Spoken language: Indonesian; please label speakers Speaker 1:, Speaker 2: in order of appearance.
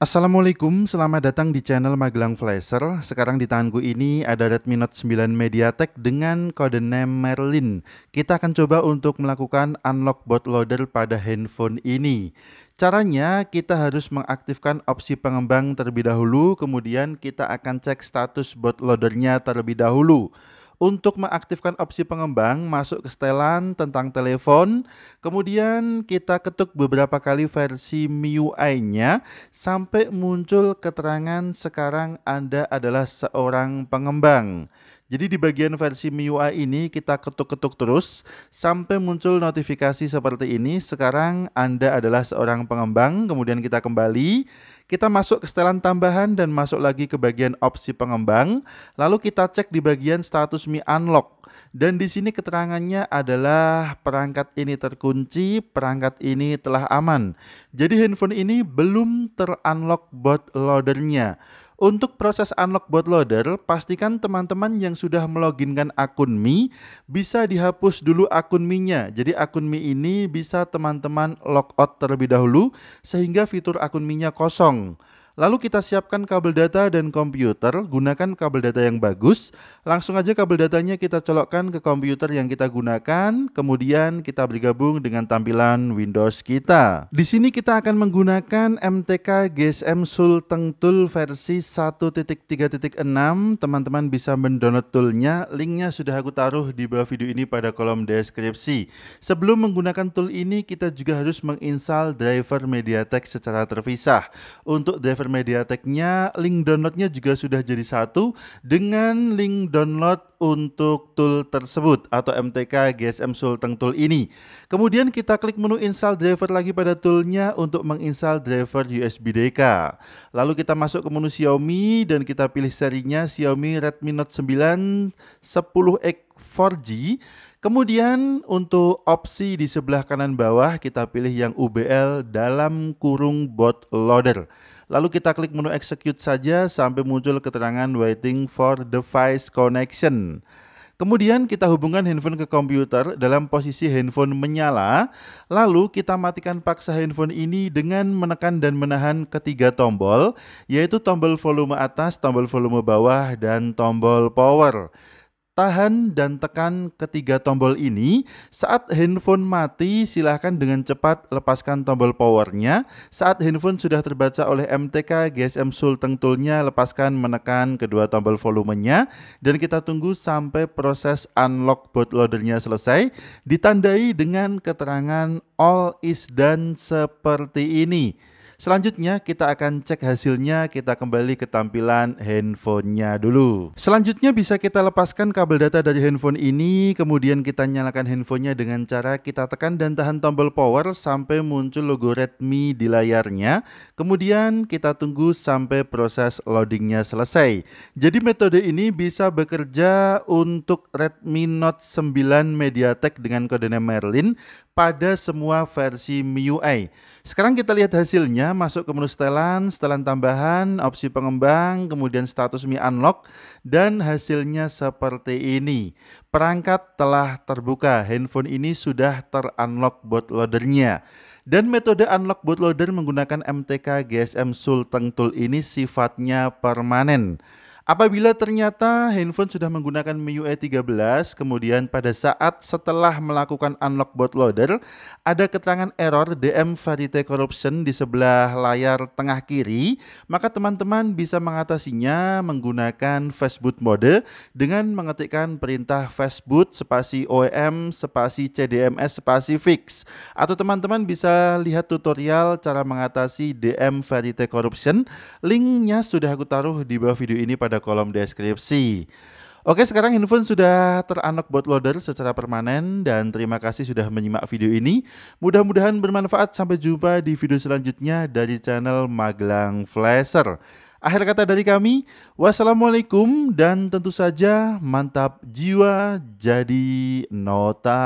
Speaker 1: Assalamualaikum, selamat datang di channel Magelang Flasher. Sekarang di tanganku ini ada Redmi Note 9 MediaTek dengan kode name Merlin. Kita akan coba untuk melakukan unlock bootloader pada handphone ini. Caranya kita harus mengaktifkan opsi pengembang terlebih dahulu, kemudian kita akan cek status bootloadernya terlebih dahulu untuk mengaktifkan opsi pengembang masuk ke setelan tentang telepon. Kemudian kita ketuk beberapa kali versi MIUI-nya sampai muncul keterangan sekarang Anda adalah seorang pengembang. Jadi di bagian versi MIUI ini kita ketuk-ketuk terus sampai muncul notifikasi seperti ini. Sekarang Anda adalah seorang pengembang, kemudian kita kembali, kita masuk ke setelan tambahan dan masuk lagi ke bagian opsi pengembang. Lalu kita cek di bagian status Mi Unlock. Dan di sini keterangannya adalah perangkat ini terkunci, perangkat ini telah aman. Jadi handphone ini belum terunlock boot loadernya. Untuk proses unlock bootloader, pastikan teman-teman yang sudah meloginkan akun Mi bisa dihapus dulu akun Mi-nya. Jadi akun Mi ini bisa teman-teman logout terlebih dahulu sehingga fitur akun Mi-nya kosong. Lalu kita siapkan kabel data dan komputer, gunakan kabel data yang bagus. Langsung aja kabel datanya kita colokkan ke komputer yang kita gunakan, kemudian kita bergabung dengan tampilan Windows kita. Di sini kita akan menggunakan MTK GSM Sulteng Tool versi 1.3.6. Teman-teman bisa mendownload toolnya, linknya sudah aku taruh di bawah video ini pada kolom deskripsi. Sebelum menggunakan tool ini, kita juga harus menginstal driver MediaTek secara terpisah. Untuk driver Driver Mediateknya, link downloadnya juga sudah jadi satu dengan link download untuk tool tersebut atau MTK GSM Sulteng Tool ini. Kemudian kita klik menu install driver lagi pada toolnya untuk menginstal driver USB DK. Lalu kita masuk ke menu Xiaomi dan kita pilih serinya Xiaomi Redmi Note 9 10X 4G. Kemudian untuk opsi di sebelah kanan bawah kita pilih yang UBL dalam kurung boot loader. Lalu kita klik menu execute saja sampai muncul keterangan waiting for device connection. Kemudian kita hubungkan handphone ke komputer dalam posisi handphone menyala, lalu kita matikan paksa handphone ini dengan menekan dan menahan ketiga tombol, yaitu tombol volume atas, tombol volume bawah, dan tombol power. Tahan dan tekan ketiga tombol ini. Saat handphone mati, silahkan dengan cepat lepaskan tombol powernya. Saat handphone sudah terbaca oleh MTK GSM Sulteng Toolnya, lepaskan menekan kedua tombol volumenya. Dan kita tunggu sampai proses unlock bootloadernya selesai. Ditandai dengan keterangan all is done seperti ini. Selanjutnya kita akan cek hasilnya, kita kembali ke tampilan handphonenya dulu. Selanjutnya bisa kita lepaskan kabel data dari handphone ini, kemudian kita nyalakan handphonenya dengan cara kita tekan dan tahan tombol power sampai muncul logo Redmi di layarnya. Kemudian kita tunggu sampai proses loadingnya selesai. Jadi metode ini bisa bekerja untuk Redmi Note 9 MediaTek dengan kode Merlin pada semua versi MIUI. Sekarang kita lihat hasilnya masuk ke menu setelan, setelan tambahan, opsi pengembang, kemudian status Mi Unlock, dan hasilnya seperti ini. Perangkat telah terbuka, handphone ini sudah terunlock bootloadernya. Dan metode unlock bootloader menggunakan MTK GSM Sulteng Tool ini sifatnya permanen. Apabila ternyata handphone sudah menggunakan MIUI e 13, kemudian pada saat setelah melakukan unlock bootloader, ada keterangan error DM Varite Corruption di sebelah layar tengah kiri, maka teman-teman bisa mengatasinya menggunakan fastboot mode dengan mengetikkan perintah fastboot spasi OEM spasi CDMS spasi fix. Atau teman-teman bisa lihat tutorial cara mengatasi DM Varite Corruption. Linknya sudah aku taruh di bawah video ini pada kolom deskripsi. Oke, sekarang handphone sudah teranok bootloader secara permanen dan terima kasih sudah menyimak video ini. Mudah-mudahan bermanfaat. Sampai jumpa di video selanjutnya dari channel Magelang Flasher. Akhir kata dari kami, wassalamualaikum dan tentu saja mantap jiwa jadi nota.